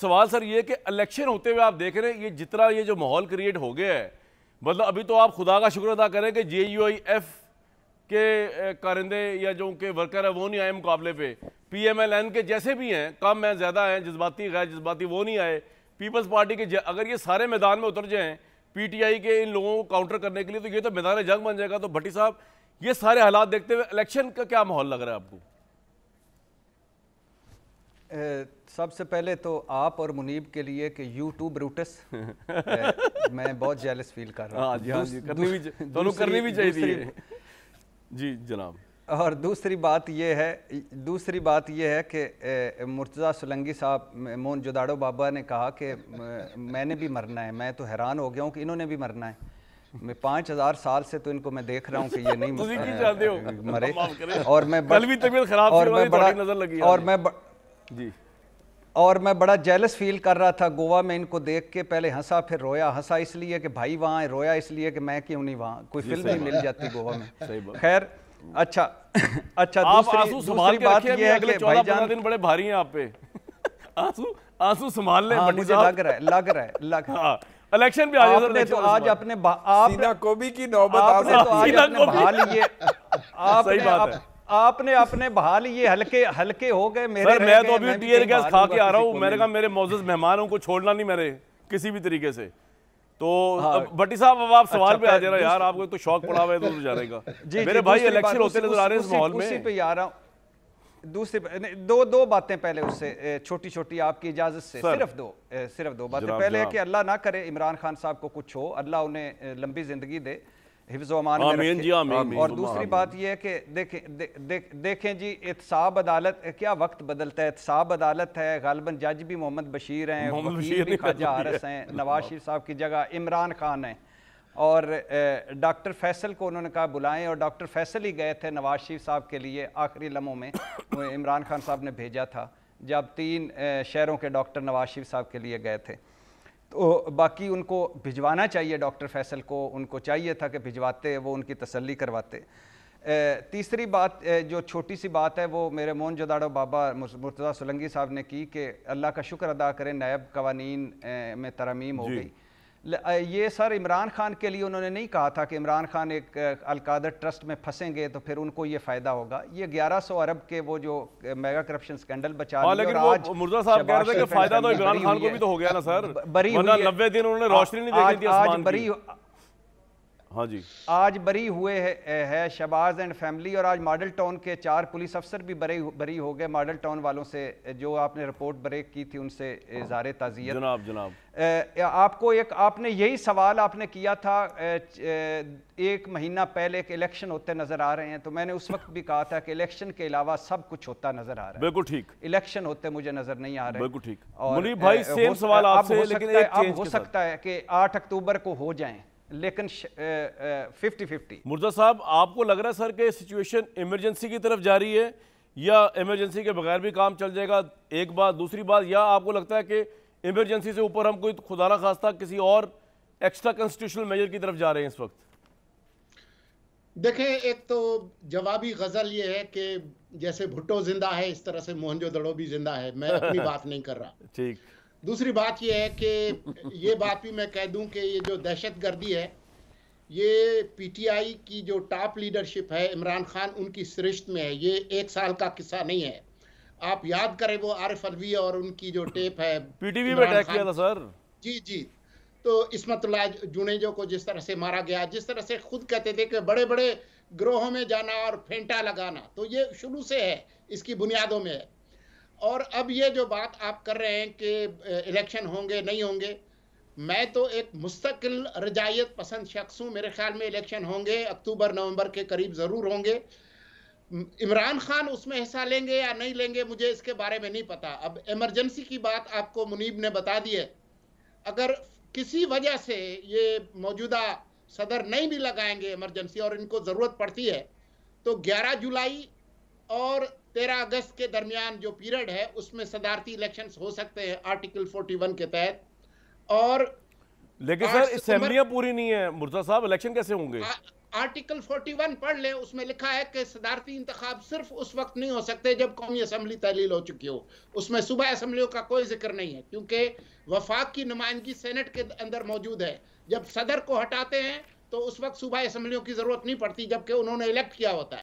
सवाल सर ये कि इलेक्शन होते हुए आप देख रहे हैं ये जितना ये जो माहौल क्रिएट हो गया है मतलब अभी तो आप खुदा का शुक्र अदा करें कि जे यू आई एफ के कारिंदे या जो उनके वर्कर है वो नहीं आए मुकाबले पे पी एम एल एन के जैसे भी हैं कम हैं ज़्यादा हैं जज्बाती गैर जज्बाती वो नहीं आए पीपल्स पार्टी के अगर ये सारे मैदान में उतर जाएँ पीटीआई के इन लोगों को काउंटर करने के लिए तो ये तो मैदान जंग बन जाएगा तो भट्टी साहब ये सारे हालात देखते हुए इलेक्शन का क्या माहौल लग रहा है आपको सबसे पहले तो आप और मुनीब के लिए कि यू टू ब्रूटस मैं बहुत जेलस फील कर रहा हाँ हूँ हाँ करनी भी दोनों करनी भी चाहिए जी जनाब और दूसरी बात यह है दूसरी बात यह है कि मुर्तज़ा सुलंगी साहब मोहन जुदाड़ो बाबा ने कहा कि मैंने भी मरना है मैं तो हैरान हो गया हूँ कि इन्होंने भी मरना है मैं पाँच हज़ार साल से तो इनको मैं देख रहा हूँ कि ये नहीं मरे और मैं बड़ी तबीयत खराब और मैं बड़ा नजर लगी और मैं जी और मैं बड़ा जेलस फील कर रहा था गोवा में इनको देख के पहले हंसा फिर रोया हंसा इसलिए कि भाई वहाँ है रोया इसलिए कि मैं क्यों नहीं वहाँ कोई फिल्म नहीं मिल जाती गोवा में खैर अच्छा अच्छा आप आंसू संभाल के बात ये है कि जान दिन बड़े भारी हैं आप पे आंसू आंसू संभाल ले हाँ, मुझे लग रहा है लग रहा है लग हाँ। इलेक्शन भी आ आपने तो आज अपने आप सीना कोबी की नौबत आपने तो आज अपने भाली ये आप सही बात है आपने अपने बहाल ये हल्के हल्के हो गए मेरे सर, मैं तो अभी टीयर गैस खा के आ रहा हूँ मैंने कहा मेरे मोजस मेहमानों को छोड़ना नहीं मेरे किसी भी तरीके से तो हाँ। भट्टी साहब अब आप अच्छा, सवाल अच्छा, पे आ जा रहे यार आपको तो शौक पड़ा हुआ है दूर जाने जी, मेरे भाई इलेक्शन होते नजर आ रहे हैं इस माहौल में पे आ रहा हूँ दूसरे दो दो बातें पहले उससे छोटी छोटी आपकी इजाजत से सिर्फ दो सिर्फ दो बातें पहले है कि अल्लाह ना करे इमरान खान साहब को कुछ हो अल्लाह उन्हें लंबी जिंदगी दे हिफ्ज अमान आमीन जी आमीन और दूसरी बात यह है कि देखें दे, दे, देखें जी एहतसाब अदालत क्या वक्त बदलता है एहतसाब अदालत है गालबन जज भी मोहम्मद बशीर हैं बशीर हैं नवाज शरीफ साहब की जगह इमरान खान हैं और डॉक्टर फैसल को उन्होंने कहा बुलाएं और डॉक्टर फैसल ही गए थे नवाज शरीफ साहब के लिए आखिरी लम्हों में इमरान खान साहब ने भेजा था जब तीन शहरों के डॉक्टर नवाज शरीफ साहब के लिए गए थे तो बाकी उनको भिजवाना चाहिए डॉक्टर फैसल को उनको चाहिए था कि भिजवाते वो उनकी तसल्ली करवाते तीसरी बात जो छोटी सी बात है वो मेरे मोहन जोदाड़ो बाबा मुर्तज़ा सोलंगी साहब ने की कि अल्लाह का शुक्र अदा करें नायब कवानीन में तरमीम हो गई ये सर इमरान खान के लिए उन्होंने नहीं कहा था कि इमरान खान एक अलकादर ट्रस्ट में फंसेंगे तो फिर उनको ये फ़ायदा होगा ये 1100 अरब के वो जो मेगा करप्शन स्कैंडल बचा आ, हाँ, लेकिन आज साहब कह रहे थे कि फ़ायदा तो इमरान खान को भी तो हो गया ना सर बरी नब्बे दिन उन्होंने रोशनी नहीं आज बरी हाँ जी आज बरी हुए है, है शबाज एंड फैमिली और आज मॉडल टाउन के चार पुलिस अफसर भी बरी बरी हो गए मॉडल टाउन वालों से जो आपने रिपोर्ट ब्रेक की थी उनसे इजहार ताज़ियत जनाब जनाब आपको एक आपने यही सवाल आपने किया था एक महीना पहले एक इलेक्शन होते नज़र आ रहे हैं तो मैंने उस वक्त भी कहा था कि इलेक्शन के अलावा सब कुछ होता नज़र आ रहा है बिल्कुल ठीक इलेक्शन होते मुझे नज़र नहीं आ रहा बिल्कुल ठीक और भाई सेम सवाल आपसे लेकिन हो सकता है कि आठ अक्टूबर को हो जाए लेकिन फिफ्टी फिफ्टी मुर्जा साहब आपको लग रहा है सर कि सिचुएशन इमरजेंसी की तरफ जा रही है या इमरजेंसी के बगैर भी काम चल जाएगा एक बात दूसरी बात या आपको लगता है कि इमरजेंसी से ऊपर हम कोई खुदा ना खास्ता किसी और एक्स्ट्रा कॉन्स्टिट्यूशनल मेजर की तरफ जा रहे हैं इस वक्त देखें एक तो जवाबी गज़ल ये है कि जैसे भुट्टो जिंदा है इस तरह से मोहनजोदड़ो भी जिंदा है मैं अपनी बात नहीं कर रहा ठीक दूसरी बात यह है कि ये बात भी मैं कह दूं कि ये जो दहशत गर्दी है ये पीटीआई की जो टॉप लीडरशिप है इमरान खान उनकी सरिश्त में है ये एक साल का किस्सा नहीं है आप याद करें वो आरिफ अलवी और उनकी जो टेप है पीटीवी में अटैक किया था सर जी जी तो इसमत जुनेजो को जिस तरह से मारा गया जिस तरह से खुद कहते थे कि बड़े बड़े ग्रोहों में जाना और फेंटा लगाना तो ये शुरू से है इसकी बुनियादों में है और अब ये जो बात आप कर रहे हैं कि इलेक्शन होंगे नहीं होंगे मैं तो एक मुस्तकिल रजाइत पसंद शख्स हूँ मेरे ख्याल में इलेक्शन होंगे अक्टूबर नवंबर के करीब ज़रूर होंगे इमरान खान उसमें हिस्सा लेंगे या नहीं लेंगे मुझे इसके बारे में नहीं पता अब इमरजेंसी की बात आपको मुनीब ने बता दी है अगर किसी वजह से ये मौजूदा सदर नहीं भी लगाएंगे इमरजेंसी और इनको ज़रूरत पड़ती है तो 11 जुलाई और तेरह अगस्त के दरमियान जो पीरियड है उसमें सदारती इलेक्शंस हो सकते हैं आर्टिकल 41 के तहत और लेकिन सर असेंबलियां तो पूरी नहीं है मुर्जा साहब इलेक्शन कैसे होंगे आर्टिकल 41 पढ़ ले उसमें लिखा है कि सदारती इंतखाब सिर्फ उस वक्त नहीं हो सकते जब कौमी असम्बली तहलील हो चुकी हो उसमें सुबह असम्बलियों का कोई जिक्र नहीं है क्योंकि वफाक की नुमाइंदगी सेनेट के अंदर मौजूद है जब सदर को हटाते हैं तो उस वक्त सुबह असम्बलियों की जरूरत नहीं पड़ती जबकि उन्होंने इलेक्ट किया होता है